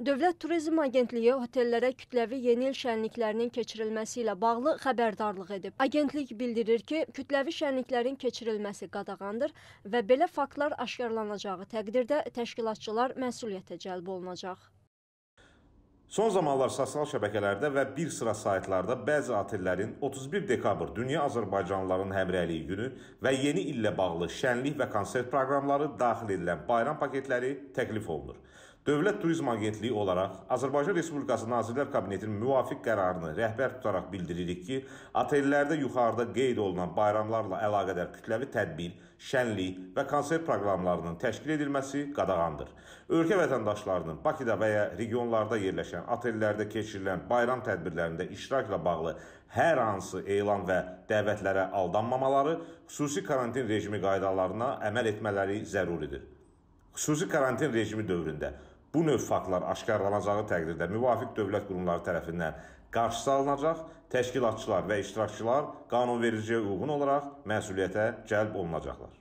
Dövlət Turizm Agentliyi otellərə kütləvi yeni il şənliklərinin keçirilməsi ilə bağlı xəbərdarlıq edib. Agentlik bildirir ki, kütləvi şənliklərin keçirilməsi qadağandır və belə faktlar aşkarlanacağı təqdirdə təşkilatçılar məsuliyyətə cəlb olunacaq. Son zamanlar sosial şəbəkələrdə və bir sıra saytlarda bəzi otellərin 31 dekabr Dünya Azərbaycanlıların Həmrəyliyi günü və yeni illə bağlı şənlik və konsert proqramları daxil edilən bayram paketləri təklif olunur. Dövlət Turizm Agentliyi olaraq Azərbaycan Respublikası Nazirlər Kabinetinin müvafiq qərarını rəhbər tutaraq bildiririk ki, otellərdə yuxarıda qeyd olunan bayramlarla əlaqədar kütləvi tədbir, şənlik və konsert proqramlarının təşkil edilməsi qadağandır. Ölkə vətəndaşlarının Bakıda və ya regionlarda yerləşən otellərdə keçirilən bayram tədbirlərində iştirakla bağlı hər hansı elan və dəvətlərə aldanmamaları, xüsusi karantin rejimi qaydalarına əməl etmələri zəruridir. Xüsusi karantin rejimi dövründə Bu növ faktlar aşkarlanacağı təqdirdə müvafiq dövlət qurumları tərəfindən qarşısı alınacaq, təşkilatçılar və iştirakçılar qanunvericiyə uyğun olaraq məsuliyyətə cəlb olunacaqlar.